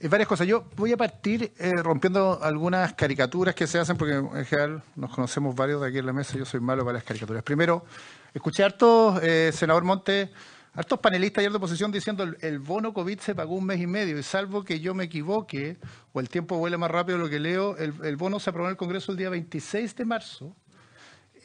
Eh, varias cosas. Yo voy a partir eh, rompiendo algunas caricaturas que se hacen, porque en general nos conocemos varios de aquí en la mesa. Yo soy malo para las caricaturas. Primero, escuché hartos, eh, senador monte hartos panelistas ayer de oposición diciendo el, el bono COVID se pagó un mes y medio. Y salvo que yo me equivoque o el tiempo vuele más rápido de lo que leo, el, bono se aprobó en el Congreso el día 26 de marzo.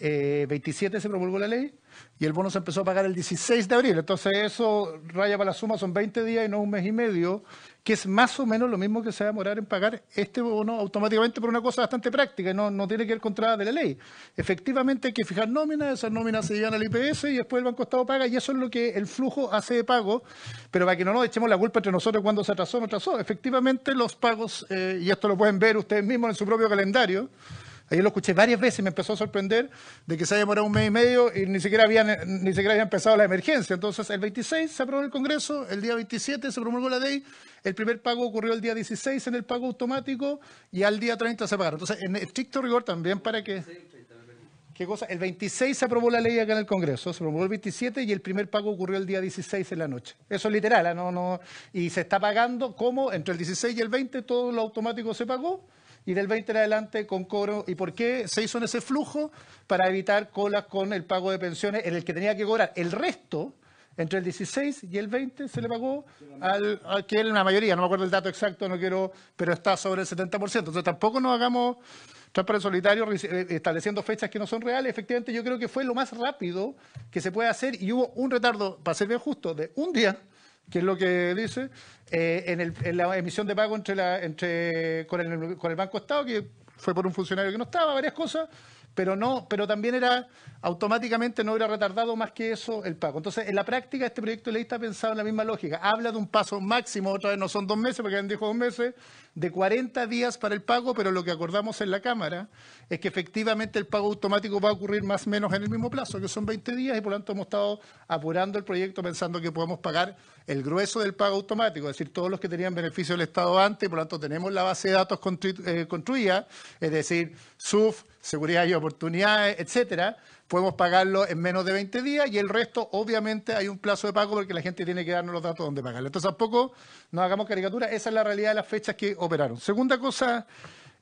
27 eh, se promulgó la ley y el bono se empezó a pagar el 16 de abril. Entonces eso raya para la suma, son 20 días y no un mes y medio que es más o menos lo mismo que se va a demorar en pagar este bono automáticamente por una cosa bastante práctica, no, no tiene que ir contra de la ley. Efectivamente hay que fijar nóminas, esas nóminas se llevan al IPS y después el Banco Estado paga y eso es lo que el flujo hace de pago, pero para que no nos echemos la culpa entre nosotros cuando se atrasó, no atrasó. Efectivamente los pagos, eh, y esto lo pueden ver ustedes mismos en su propio calendario, Ayer lo escuché varias veces y me empezó a sorprender de que se haya demorado un mes y medio y ni siquiera, habían, ni siquiera había empezado la emergencia. Entonces, el 26 se aprobó el Congreso, el día 27 se promulgó la ley, el primer pago ocurrió el día 16 en el pago automático y al día 30 se pagaron. Entonces, en estricto rigor también para que... ¿Qué cosa? El 26 se aprobó la ley acá en el Congreso, se promulgó el 27 y el primer pago ocurrió el día 16 en la noche. Eso es literal, ¿ah? ¿no? no y se está pagando como entre el 16 y el 20 todo lo automático se pagó y del 20 en adelante con cobro. ¿Y por qué se hizo en ese flujo? Para evitar colas con el pago de pensiones en el que tenía que cobrar el resto. Entre el 16 y el 20 se le pagó al, la que la mayoría, no me acuerdo el dato exacto, no quiero, pero está sobre el 70%. Entonces tampoco nos hagamos para solitario eh, eh, estableciendo fechas que no son reales. Efectivamente, yo creo que fue lo más rápido que se puede hacer y hubo un retardo, para ser bien justo, de un día que es lo que dice, eh, en, la emisión de pago entre con, el, Banco Estado, que fue por un funcionario que no estaba, varias cosas, pero no, pero también era automáticamente no hubiera retardado más que eso el pago. Entonces, en la práctica este proyecto de ley está pensado en la misma lógica. Habla de un paso máximo, otra vez no son dos meses, porque han dijo dos meses, de 40 días para el pago, pero lo que acordamos en la Cámara es que efectivamente el pago automático va a ocurrir más o menos en el mismo plazo, que son 20 días, y por lo tanto hemos estado apurando el proyecto pensando que podemos pagar el grueso del pago automático, es decir, todos los que tenían beneficio del Estado antes, por lo tanto tenemos la base de datos eh, construida, es decir, SUF, seguridad y oportunidades, etcétera podemos pagarlo en menos de 20 días y el resto, obviamente, hay un plazo de pago porque la gente tiene que darnos los datos donde pagarlo. Entonces, tampoco nos hagamos caricatura. Esa es la realidad de las fechas que operaron. Segunda cosa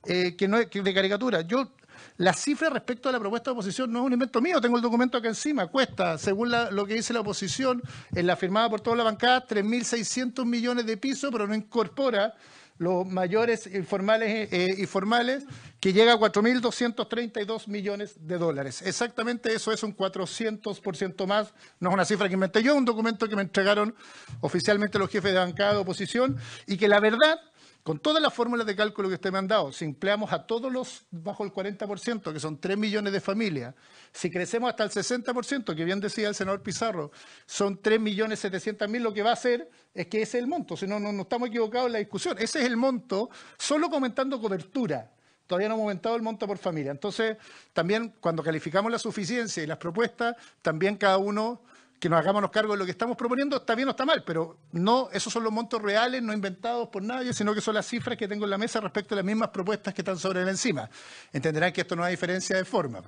eh, que no es de caricatura. Yo la cifra respecto a la propuesta de oposición no es un invento mío, tengo el documento acá encima, cuesta, según lo que dice la oposición, en la firmada por toda la bancada, 3.600 millones de pisos, pero no incorpora los mayores informales eh, informales que llega a 4.232 millones de dólares. Exactamente eso es un 400% más. No es una cifra que inventé yo, un documento que me entregaron oficialmente los jefes de bancada de oposición y que la verdad con todas las fórmulas de cálculo que usted me ha dado, si empleamos a todos los bajo el 40%, que son 3 millones de familias, si crecemos hasta el 60%, que bien decía el senador Pizarro, son 3.700.000, millones mil, lo que va a hacer es que ese es el monto, si no, no, estamos equivocados en la discusión, ese es el monto, solo comentando cobertura, todavía no hemos aumentado el monto por familia. Entonces, también cuando calificamos la suficiencia y las propuestas, también cada uno que nos hagámonos cargo de lo que estamos proponiendo, está bien o está mal, pero no, esos son los montos reales, no inventados por nadie, sino que son las cifras que tengo en la mesa respecto a las mismas propuestas que están sobre la encima. Entenderán que esto no hay diferencia de forma.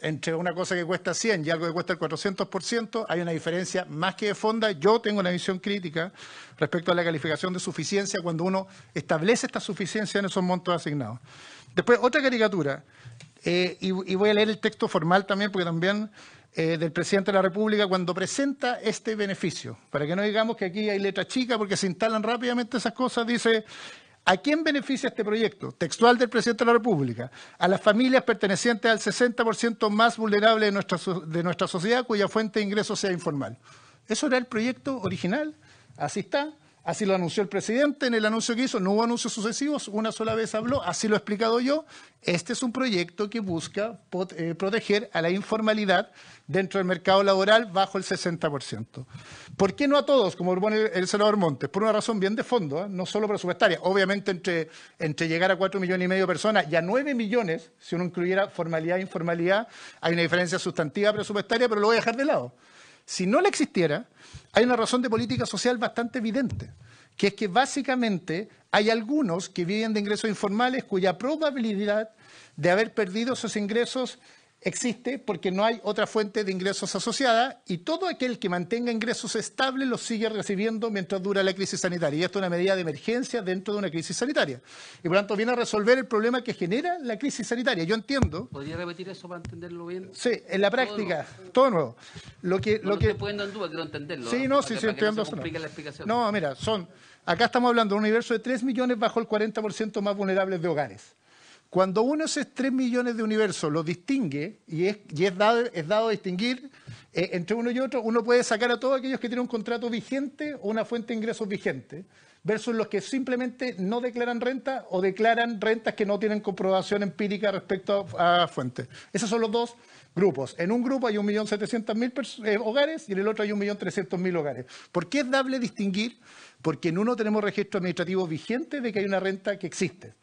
Entre una cosa que cuesta 100 y algo que cuesta el 400%, hay una diferencia más que de fonda. Yo tengo una visión crítica respecto a la calificación de suficiencia cuando uno establece esta suficiencia en esos montos asignados. Después, otra caricatura, eh, y voy a leer el texto formal también, porque también eh, del presidente de la República cuando presenta este beneficio. Para que no digamos que aquí hay letra chica porque se instalan rápidamente esas cosas, dice, ¿a quién beneficia este proyecto? Textual del presidente de la República. A las familias pertenecientes al 60% más vulnerable de nuestra, de nuestra sociedad cuya fuente de ingreso sea informal. Eso era el proyecto original, así está. Así lo anunció el presidente en el anuncio que hizo. No hubo anuncios sucesivos, una sola vez habló, así lo he explicado yo. Este es un proyecto que busca eh, proteger a la informalidad dentro del mercado laboral bajo el 60%. ¿Por qué no a todos, como propone el senador Montes? Por una razón bien de fondo, ¿eh? no solo presupuestaria. Obviamente, entre, entre llegar a 4 millones y medio de personas y a 9 millones, si uno incluyera formalidad e informalidad, hay una diferencia sustantiva presupuestaria, pero lo voy a dejar de lado. Si no la existiera, hay una razón de política social bastante evidente, que es que básicamente hay algunos que viven de ingresos informales cuya probabilidad de haber perdido esos ingresos existe porque no hay otra fuente de ingresos asociada y todo aquel que mantenga ingresos estables los sigue recibiendo mientras dura la crisis sanitaria. Y esto es una medida de emergencia dentro de una crisis sanitaria. Y por lo tanto viene a resolver el problema que genera la crisis sanitaria. Yo entiendo. ¿Podría repetir eso para entenderlo bien? Sí, en la práctica, todo nuevo. Lo que, no, lo no que... poniendo en quiero entenderlo. Sí, no, sí, sí, entiendo. No, no, mira, son... Acá estamos hablando de un universo de 3 millones bajo el 40% más vulnerables de hogares. Cuando uno de esos 3 millones de universos los distingue y es, es dado, es dado distinguir eh, entre uno y otro, uno puede sacar a todos aquellos que tienen un contrato vigente o una fuente de ingresos vigente, versus los que simplemente no declaran renta o declaran rentas que no tienen comprobación empírica respecto a, a fuentes. Esos son los dos grupos. En un grupo hay 1.700.000 eh, hogares y en el otro hay 1.300.000 hogares. ¿Por qué es dable distinguir? Porque en uno tenemos registro administrativo vigente de que hay una renta que existe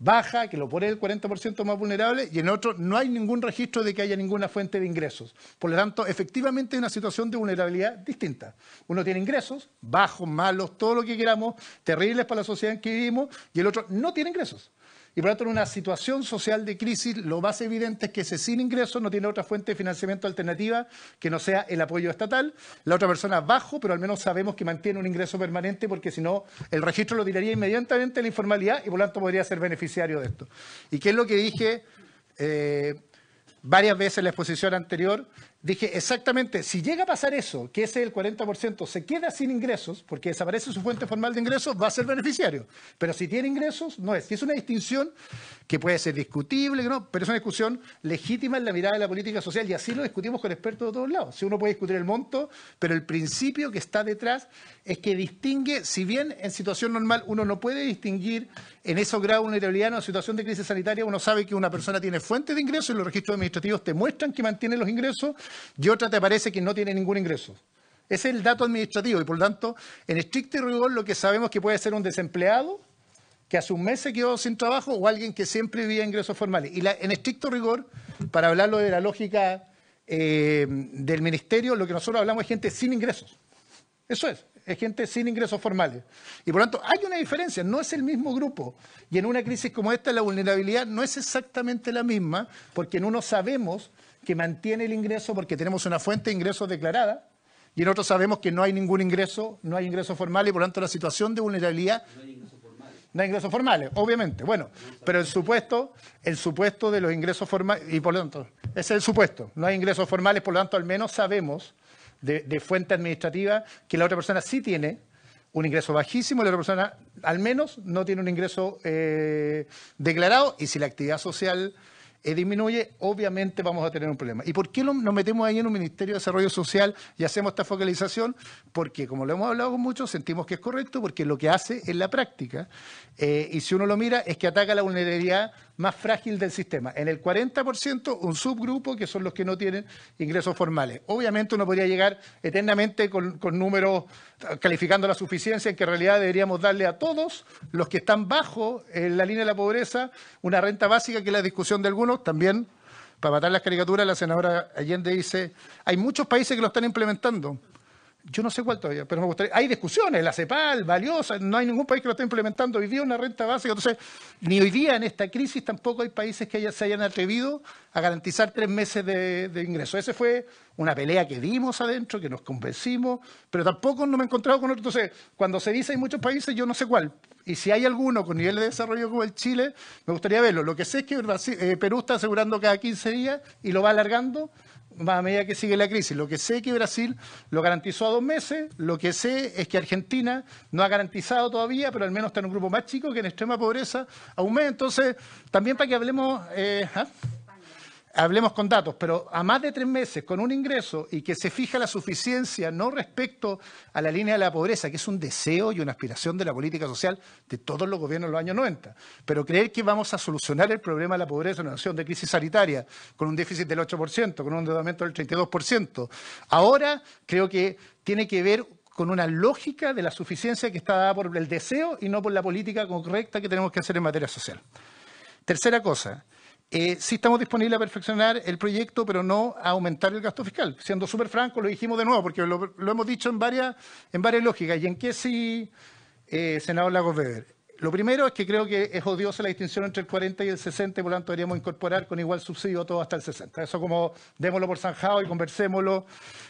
baja, que lo pone el 40% más vulnerable, y en otro no hay ningún registro de que haya ninguna fuente de ingresos. Por lo tanto, efectivamente hay una situación de vulnerabilidad distinta. Uno tiene ingresos, bajos, malos, todo lo que queramos, terribles para la sociedad en que vivimos, y el otro no tiene ingresos. Y por lo tanto, en una situación social de crisis, lo más evidente es que ese sin ingreso no tiene otra fuente de financiamiento alternativa que no sea el apoyo estatal. La otra persona bajo, pero al menos sabemos que mantiene un ingreso permanente porque si no, el registro lo tiraría inmediatamente a la informalidad y por lo tanto podría ser beneficiario de esto. ¿Y qué es lo que dije? Eh, varias veces en la exposición anterior, Dije, exactamente, si llega a pasar eso, que ese el 40% se queda sin ingresos, porque desaparece su fuente formal de ingresos, va a ser beneficiario. Pero si tiene ingresos, no es. Y es una distinción que puede ser discutible, ¿no? pero es una discusión legítima en la mirada de la política social y así lo discutimos con expertos de todos lados. Si uno puede discutir el monto, pero el principio que está detrás es que distingue, si bien en situación normal uno no puede distinguir en esos grado de vulnerabilidad, en una situación de crisis sanitaria, uno sabe que una persona tiene fuentes de ingresos y los registros administrativos te muestran que mantiene los ingresos y otra te parece que no tiene ningún ingreso. Ese es el dato administrativo y por lo tanto, en estricto rigor lo que sabemos que puede ser un desempleado que hace un mes se quedó sin trabajo o alguien que siempre vivía ingresos formales. Y en estricto rigor, para hablarlo de la lógica eh, del ministerio, lo que nosotros hablamos es gente sin ingresos. Eso es, es gente sin ingresos formales. Y por lo tanto, hay una diferencia, no es el mismo grupo. Y en una crisis como esta, la vulnerabilidad no es exactamente la misma, porque no uno sabemos que mantiene el ingreso porque tenemos una fuente de ingresos declarada y nosotros sabemos que no hay ningún ingreso, no hay ingresos formales y por lo tanto la situación de vulnerabilidad... No hay ingresos formales, no hay ingresos formales obviamente. Bueno, pero el supuesto, el supuesto de los ingresos formales, y por lo tanto, ese es el supuesto. No hay ingresos formales, por lo tanto, al menos sabemos de, fuente administrativa que la otra persona sí tiene un ingreso bajísimo, la otra persona al menos no tiene un ingreso eh, declarado y si la actividad social eh, disminuye, obviamente vamos a tener un problema. ¿Y por qué nos metemos ahí en un Ministerio de Desarrollo Social y hacemos esta focalización? Porque, como lo hemos hablado con muchos, sentimos que es correcto, porque lo que hace es la práctica. Eh, y si uno lo mira, es que ataca la vulnerabilidad más frágil del sistema. En el 40%, un subgrupo que son los que no tienen ingresos formales. Obviamente uno podría llegar eternamente con, con números calificando la suficiencia, en que en realidad deberíamos darle a todos los que están bajo en eh, la línea de la pobreza una renta básica, que es la discusión de algunos, también para matar las caricaturas, la senadora Allende dice, hay muchos países que lo están implementando. Yo no sé cuál todavía, pero me gustaría. Hay discusiones, la CEPAL, valiosa, no hay ningún país que lo esté implementando hoy una renta básica. Entonces, ni hoy día en esta crisis tampoco hay países que se hayan atrevido a garantizar tres meses de, ingreso. Esa fue una pelea que dimos adentro, que nos convencimos, pero tampoco no me he encontrado con otro. Entonces, cuando se dice hay muchos países, yo no sé cuál. Y si hay alguno con nivel de desarrollo como el Chile, me gustaría verlo. Lo que sé es que eh, Perú está asegurando cada 15 días y lo va alargando más a medida que sigue la crisis. Lo que sé es que Brasil lo garantizó a dos meses, lo que sé es que Argentina no ha garantizado todavía, pero al menos está en un grupo más chico que en extrema pobreza a Entonces, también para que hablemos... Eh, ¿ah? hablemos con datos, pero a más de tres meses con un ingreso y que se fija la suficiencia no respecto a la línea de la pobreza, que es un deseo y una aspiración de la política social de todos los gobiernos de los años 90. Pero creer que vamos a solucionar el problema de la pobreza en una nación de crisis sanitaria, con un déficit del 8%, con un endeudamiento del 32%, ahora creo que tiene que ver con una lógica de la suficiencia que está dada por el deseo y no por la política correcta que tenemos que hacer en materia social. Tercera cosa, eh, sí estamos disponibles a perfeccionar el proyecto, pero no a aumentar el gasto fiscal. Siendo súper franco, lo dijimos de nuevo, porque lo, hemos dicho en varias, en lógicas. ¿Y en qué sí, eh, senador Lagos Weber? Lo primero es que creo que es odiosa la distinción entre el 40 y el 60, por lo tanto deberíamos incorporar con igual subsidio todo hasta el 60. Eso como démoslo por zanjado y conversémoslo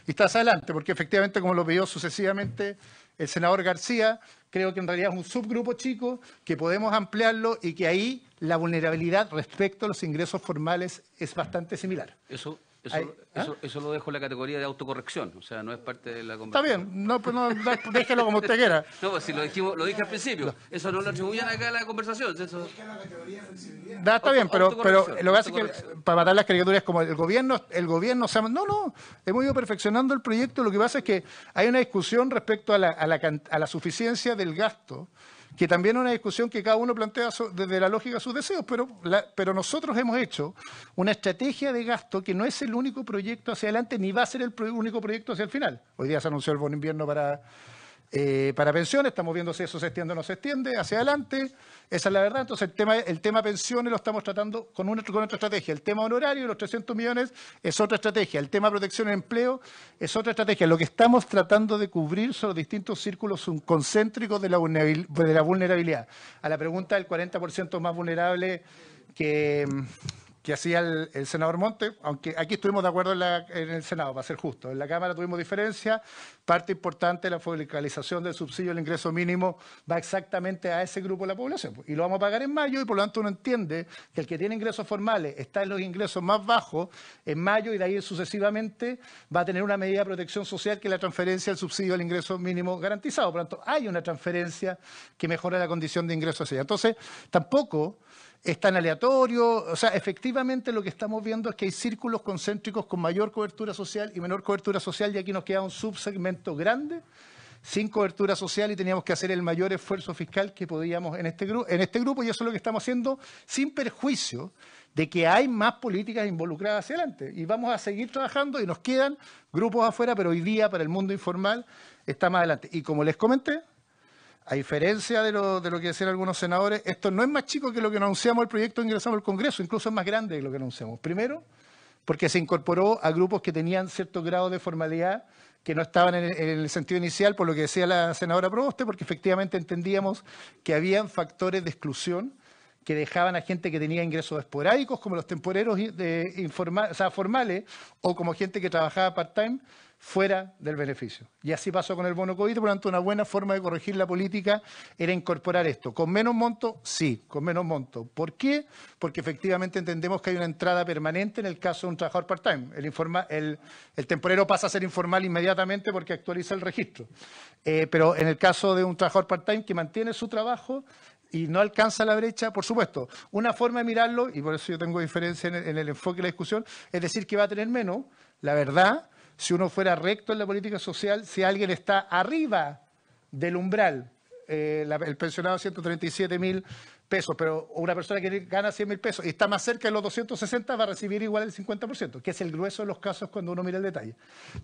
y estás adelante, porque efectivamente, como lo pidió sucesivamente el senador García, creo que en realidad es un subgrupo chico, que podemos ampliarlo y que ahí la vulnerabilidad respecto a los ingresos formales es bastante similar. Eso ¿ah? Eso, eso, lo dejo en la categoría de autocorrección, o sea, no es parte de la conversación. Está bien, pues no, déjelo como usted quiera. no, pues si lo, lo dije al principio, eso no lo atribuyen acá a la conversación. está bien, pero, pero lo que hace que para matar las caricaturas como el gobierno, el gobierno, no, no, hemos ido perfeccionando el proyecto, lo que pasa es que hay una discusión respecto a la, a a la suficiencia del gasto que también es una discusión que cada uno plantea desde la lógica sus deseos, pero, pero nosotros hemos hecho una estrategia de gasto que no es el único proyecto hacia adelante, ni va a ser el único proyecto hacia el final. Hoy día se anunció el bono invierno para eh, para pensiones, estamos viendo si eso se extiende o no se extiende, hacia adelante, esa es la verdad. Entonces, el tema, el pensiones lo estamos tratando con, una, otra estrategia. El tema honorario, los 300 millones, es otra estrategia. El tema protección y empleo es otra estrategia. Lo que estamos tratando de cubrir son los distintos círculos concéntricos de la vulnerabilidad. A la pregunta del 40% más vulnerable que y hacía el, senador Monte, aunque aquí estuvimos de acuerdo en, el Senado, para ser justo. En la Cámara tuvimos diferencia. Parte importante de la focalización del subsidio al ingreso mínimo va exactamente a ese grupo de la población. Pues, y lo vamos a pagar en mayo y por lo tanto uno entiende que el que tiene ingresos formales está en los ingresos más bajos en mayo y de ahí sucesivamente va a tener una medida de protección social que es la transferencia del subsidio al ingreso mínimo garantizado. Por lo tanto, hay una transferencia que mejora la condición de ingreso hacia Entonces, tampoco es tan aleatorio. O sea, efectivamente lo que estamos viendo es que hay círculos concéntricos con mayor cobertura social y menor cobertura social y aquí nos queda un subsegmento grande sin cobertura social y teníamos que hacer el mayor esfuerzo fiscal que podíamos en este, en este grupo y eso es lo que estamos haciendo sin perjuicio de que hay más políticas involucradas hacia adelante y vamos a seguir trabajando y nos quedan grupos afuera, pero hoy día para el mundo informal está más adelante. Y como les comenté, a diferencia de lo, que decían algunos senadores, esto no es más chico que lo que anunciamos el proyecto de ingresamos al Congreso, incluso es más grande que lo que anunciamos. Primero, porque se incorporó a grupos que tenían cierto grado de formalidad que no estaban en el, sentido inicial, por lo que decía la senadora Proboste, porque efectivamente entendíamos que habían factores de exclusión que dejaban a gente que tenía ingresos esporádicos, como los temporeros eh, de, formales, o como gente que trabajaba part-time, fuera del beneficio. Y así pasó con el bono COVID, por lo tanto, una buena forma de corregir la política era incorporar esto. ¿Con menos monto? Sí, con menos monto. ¿Por qué? Porque efectivamente entendemos que hay una entrada permanente en el caso de un trabajador part-time. El, el, el, temporero pasa a ser informal inmediatamente porque actualiza el registro. Eh, pero en el caso de un trabajador part-time que mantiene su trabajo, y no alcanza la brecha, por supuesto, una forma de mirarlo, y por eso yo tengo diferencia en en el enfoque de la discusión, es decir que va a tener menos, la verdad, si uno fuera recto en la política social, si alguien está arriba del umbral, eh, el pensionado 137 mil pesos, pero una persona que gana 100 mil pesos y está más cerca de los 260 va a recibir igual el 50%, que es el grueso de los casos cuando uno mira el detalle.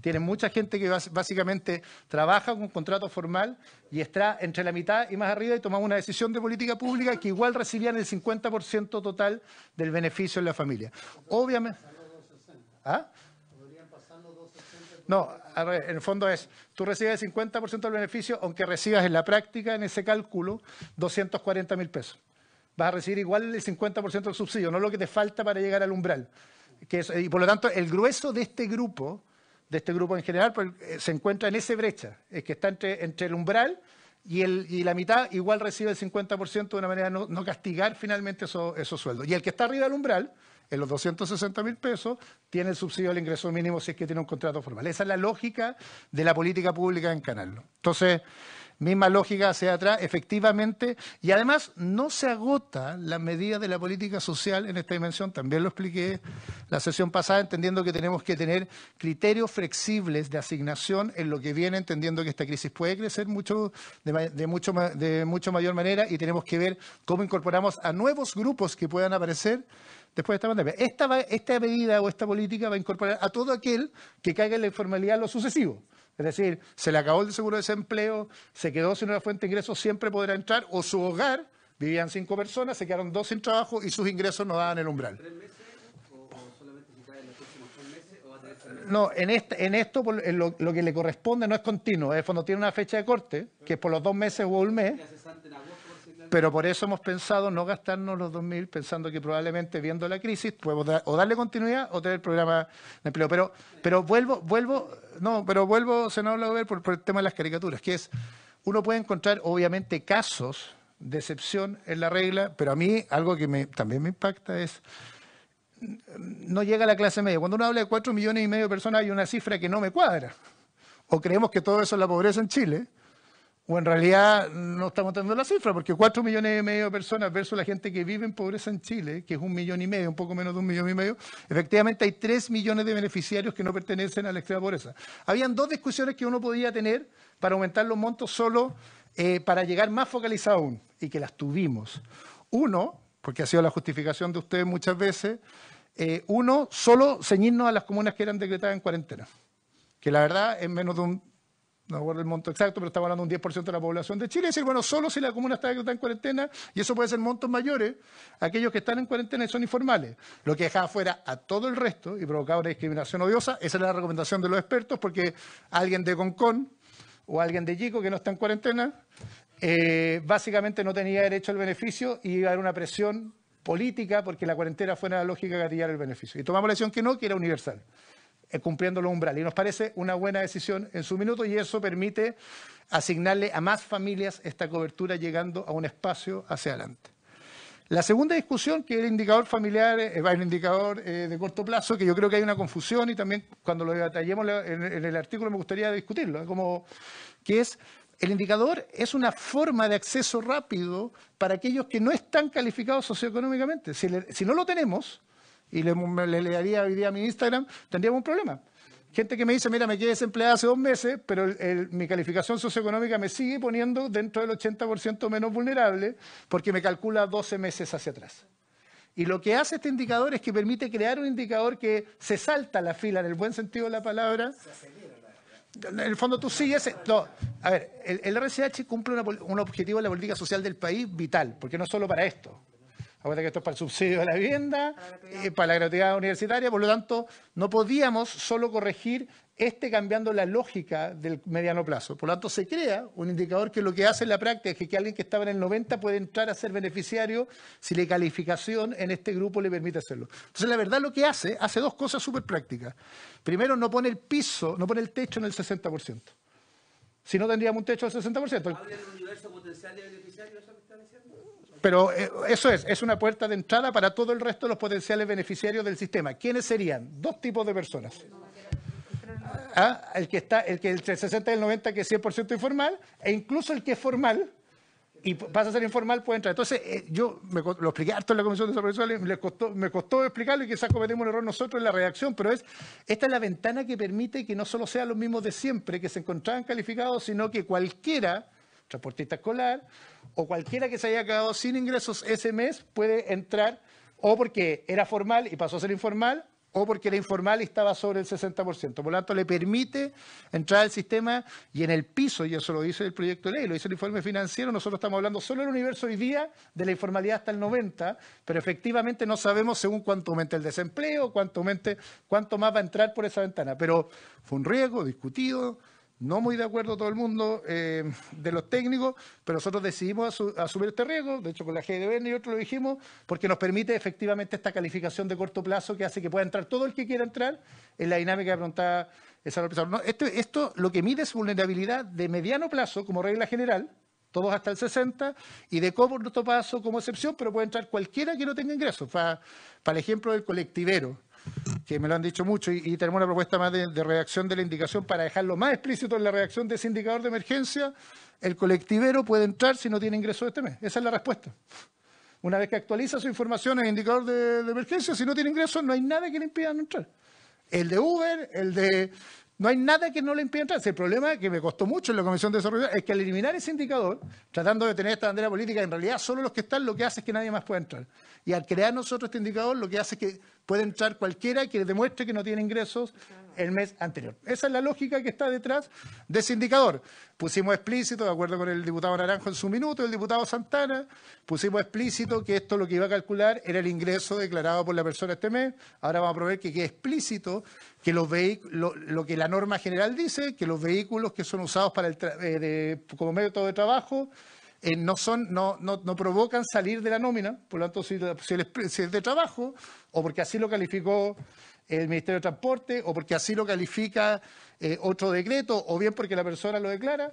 Tiene mucha gente que básicamente trabaja con un contrato formal y está entre la mitad y más arriba y toma una decisión de política pública que igual recibían el 50% total del beneficio en la familia. Obviamente... ¿Ah? No, en el fondo es, tú recibes el 50% del beneficio, aunque recibas en la práctica, en ese cálculo, 240 mil pesos. Vas a recibir igual el 50% del subsidio, no lo que te falta para llegar al umbral. Que y por lo tanto, el grueso de este grupo, de este grupo en general, pues, eh, se encuentra en esa brecha, es que está entre, el umbral y, el, la mitad igual recibe el 50% de una manera no, no castigar finalmente esos sueldos. Y el que está arriba del umbral, en los 260 mil pesos, tiene el subsidio del ingreso mínimo si es que tiene un contrato formal. Esa es la lógica de la política pública en Canal. Entonces, misma lógica hacia atrás, efectivamente, y además no se agota la medida de la política social en esta dimensión, también lo expliqué la sesión pasada, entendiendo que tenemos que tener criterios flexibles de asignación en lo que viene, entendiendo que esta crisis puede crecer mucho de, de mucho, de mucho mayor manera y tenemos que ver cómo incorporamos a nuevos grupos que puedan aparecer después de esta pandemia. Esta, medida o esta política va a incorporar a todo aquel que caiga en la informalidad lo sucesivo. Es decir, se le acabó el seguro de desempleo, se quedó sin una fuente de ingresos, siempre podrá entrar, o su hogar, vivían cinco personas, se quedaron dos sin trabajo y sus ingresos no daban el umbral. o solamente cae los próximos tres meses No, en, en esto lo, que le corresponde no es continuo, el fondo tiene una fecha de corte, que es por los dos meses o un mes. Pero por eso hemos pensado no gastarnos los 2.000, pensando que probablemente viendo la crisis podemos o darle continuidad o tener el programa de empleo. Pero, vuelvo, vuelvo, no, pero vuelvo, senador a por, por el tema de las caricaturas, que es, uno puede encontrar obviamente casos de excepción en la regla, pero a mí algo que también me impacta es no llega a la clase media. Cuando uno habla de 4 millones y medio de personas hay una cifra que no me cuadra. O creemos que todo eso es la pobreza en Chile, o en realidad no estamos teniendo la cifra, porque 4 millones y medio de personas versus la gente que vive en pobreza en Chile, que es un millón y medio, un poco menos de un millón y medio, efectivamente hay 3 millones de beneficiarios que no pertenecen a la extrema pobreza. Habían dos discusiones que uno podía tener para aumentar los montos solo eh, para llegar más focalizado aún, y que las tuvimos. Uno, porque ha sido la justificación de ustedes muchas veces, eh, uno, solo ceñirnos a las comunas que eran decretadas en cuarentena, que la verdad es menos de un no recuerdo el monto exacto, pero estamos hablando de un 10% de la población de Chile, es decir, bueno, solo si la comuna está, en cuarentena, y eso puede ser montos mayores, aquellos que están en cuarentena y son informales, lo que dejaba fuera a todo el resto y provocaba una discriminación odiosa, esa era la recomendación de los expertos, porque alguien de Concón o alguien de Yico, que no está en cuarentena, eh, básicamente no tenía derecho al beneficio y iba a haber una presión política porque la cuarentena fuera la lógica de gatillar el beneficio. Y tomamos la decisión que no, que era universal. Eh, cumpliendo los umbrales. Y nos parece una buena decisión en su minuto y eso permite asignarle a más familias esta cobertura llegando a un espacio hacia adelante. La segunda discusión, que el indicador familiar, eh, el indicador eh, de corto plazo, que yo creo que hay una confusión y también cuando lo detallemos en, el artículo me gustaría discutirlo, como que es el indicador es una forma de acceso rápido para aquellos que no están calificados socioeconómicamente. si no lo tenemos, y le, le daría hoy día mi Instagram, tendríamos un problema. Gente que me dice, mira, me quedé desempleada hace dos meses, pero mi calificación socioeconómica me sigue poniendo dentro del 80% menos vulnerable porque me calcula 12 meses hacia atrás. Y lo que hace este indicador es que permite crear un indicador que se salta la fila en el buen sentido de la palabra. En el fondo tú sigues... No, a ver, el, el RCH cumple un objetivo de la política social del país vital, porque no solo para esto. Acuérdate que esto es para el subsidio de la vivienda, para la, gratuidad universitaria, por lo tanto, no podíamos solo corregir este cambiando la lógica del mediano plazo. Por lo tanto, se crea un indicador que lo que hace en la práctica es que, alguien que estaba en el 90 puede entrar a ser beneficiario si la calificación en este grupo le permite hacerlo. Entonces, la verdad lo que hace, hace dos cosas súper prácticas. Primero, no pone el piso, no pone el techo en el 60%. Si no, tendríamos un techo del 60%. ¿Habla del universo potencial de beneficiarios? Pero eh, eso es, es una puerta de entrada para todo el resto de los potenciales beneficiarios del sistema. ¿Quiénes serían? Dos tipos de personas. Ah, el que está, el que entre el 60 y el 90 que es 100% informal, e incluso el que es formal, y pasa a ser informal, puede entrar. Entonces, eh, yo me, lo expliqué harto en la Comisión de Desarrollo Social, me costó, me costó explicarlo y quizás cometemos un error nosotros en la redacción, pero es, esta es la ventana que permite que no solo sean los mismos de siempre que se encontraban calificados, sino que cualquiera, transportista escolar, o cualquiera que se haya quedado sin ingresos ese mes puede entrar o porque era formal y pasó a ser informal o porque era informal y estaba sobre el 60%. Por lo tanto, le permite entrar al sistema y en el piso, y eso lo dice el proyecto de ley, lo dice el informe financiero, nosotros estamos hablando solo el universo hoy día, de la informalidad hasta el 90, pero efectivamente no sabemos según cuánto aumente el desempleo, cuánto aumente, cuánto más va a entrar por esa ventana. Pero fue un riesgo discutido, no muy de acuerdo todo el mundo eh, de los técnicos, pero nosotros decidimos asumir este riesgo, de hecho con la GDBN y otros lo dijimos, porque nos permite efectivamente esta calificación de corto plazo que hace que pueda entrar todo el que quiera entrar en la dinámica de preguntar esa no, esto, esto lo que mide es vulnerabilidad de mediano plazo como regla general, todos hasta el 60, y de corto paso como excepción, pero puede entrar cualquiera que no tenga ingresos. Para, para el ejemplo del colectivero, que me lo han dicho mucho, y, tenemos una propuesta más de, reacción redacción de la indicación para dejarlo más explícito en la reacción de ese indicador de emergencia, el colectivero puede entrar si no tiene ingreso este mes. Esa es la respuesta. Una vez que actualiza su información en indicador de, emergencia, si no tiene ingreso no hay nada que le impida entrar. El de Uber, el de no hay nada que no le impida entrar. El problema que me costó mucho en la Comisión de Desarrollo es que al eliminar ese indicador, tratando de tener esta bandera política, en realidad solo los que están lo que hace es que nadie más pueda entrar. Y al crear nosotros este indicador, lo que hace es que puede entrar cualquiera que demuestre que no tiene ingresos, el mes anterior. Esa es la lógica que está detrás de ese indicador. Pusimos explícito, de acuerdo con el diputado Naranjo en su minuto, el diputado Santana, pusimos explícito que esto lo que iba a calcular era el ingreso declarado por la persona este mes. Ahora vamos a probar que quede explícito que los lo, lo que la norma general dice, que los vehículos que son usados para eh, como método de trabajo eh, no, son, no, no, provocan salir de la nómina, por lo tanto, si, es de trabajo, o porque así lo calificó el Ministerio de Transporte o porque así lo califica eh, otro decreto o bien porque la persona lo declara,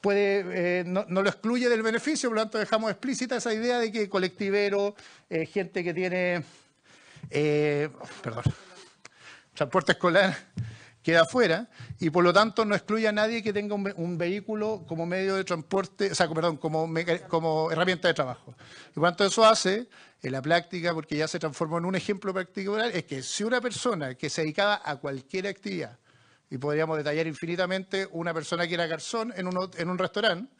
puede, eh, no, lo excluye del beneficio, por lo tanto dejamos explícita esa idea de que colectivero, eh, gente que tiene, perdón, transporte escolar, queda fuera y por lo tanto no excluye a nadie que tenga un, vehículo como medio de transporte, o sea, como, como herramienta de trabajo. Y cuanto eso hace, en la práctica, porque ya se transformó en un ejemplo particular, es que si una persona que se dedicaba a cualquier actividad, y podríamos detallar infinitamente una persona que era garzón en un, en un restaurante,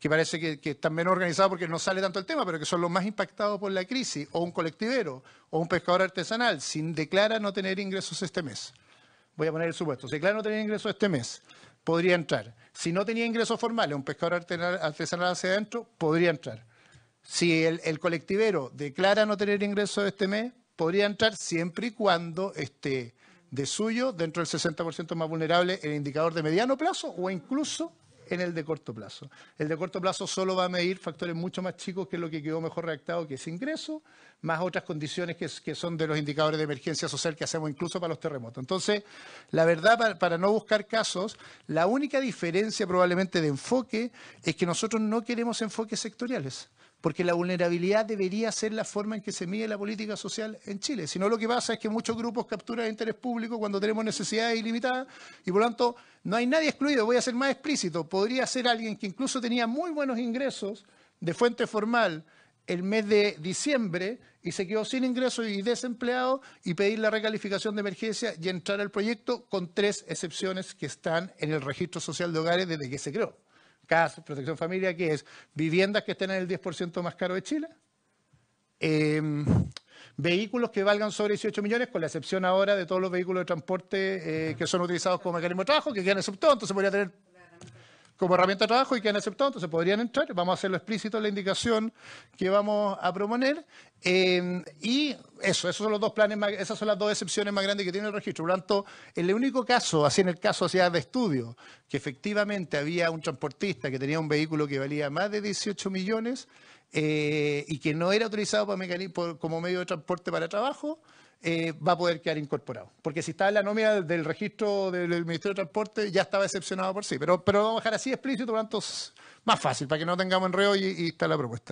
que parece que, está menos organizado porque no sale tanto el tema, pero que son los más impactados por la crisis, o un colectivero, o un pescador artesanal, sin declara no tener ingresos este mes voy a poner el supuesto, si declara no tener ingreso este mes, podría entrar. Si no tenía ingresos formales, un pescador artesanal hacia adentro, podría entrar. Si el, el colectivero declara no tener ingresos este mes, podría entrar siempre y cuando esté de suyo dentro del 60% más vulnerable el indicador de mediano plazo o incluso en el de corto plazo. El de corto plazo solo va a medir factores mucho más chicos que lo que quedó mejor redactado, que es ingreso, más otras condiciones que, son de los indicadores de emergencia social que hacemos incluso para los terremotos. Entonces, la verdad, para no buscar casos, la única diferencia probablemente de enfoque es que nosotros no queremos enfoques sectoriales porque la vulnerabilidad debería ser la forma en que se mide la política social en Chile. Si no, lo que pasa es que muchos grupos capturan interés público cuando tenemos necesidades ilimitadas y por lo tanto no hay nadie excluido. Voy a ser más explícito. Podría ser alguien que incluso tenía muy buenos ingresos de fuente formal el mes de diciembre y se quedó sin ingresos y desempleado y pedir la recalificación de emergencia y entrar al proyecto con tres excepciones que están en el registro social de hogares desde que se creó casos Protección Familia, que es viviendas que estén en el 10% más caro de Chile, em, vehículos que valgan sobre 18 millones, con la excepción ahora de todos los vehículos de transporte eh, que son utilizados como mecanismo de trabajo, que quedan excepto, entonces podría tener como herramienta de trabajo y que han aceptado, entonces podrían entrar. Vamos a hacerlo explícito en la indicación que vamos a proponer. Eh, y eso, esos son los dos planes, esas son las dos excepciones más grandes que tiene el registro. Por lo tanto, el único caso, así en el caso de estudio, que efectivamente había un transportista que tenía un vehículo que valía más de 18 millones eh, y que no era utilizado como medio de transporte para trabajo, eh, va a poder quedar incorporado. Porque si está en la nómina del registro del, Ministerio de Transporte, ya estaba excepcionado por sí. Pero, pero lo vamos a dejar así explícito, por lo tanto, más fácil, para que no tengamos enredo y está la propuesta.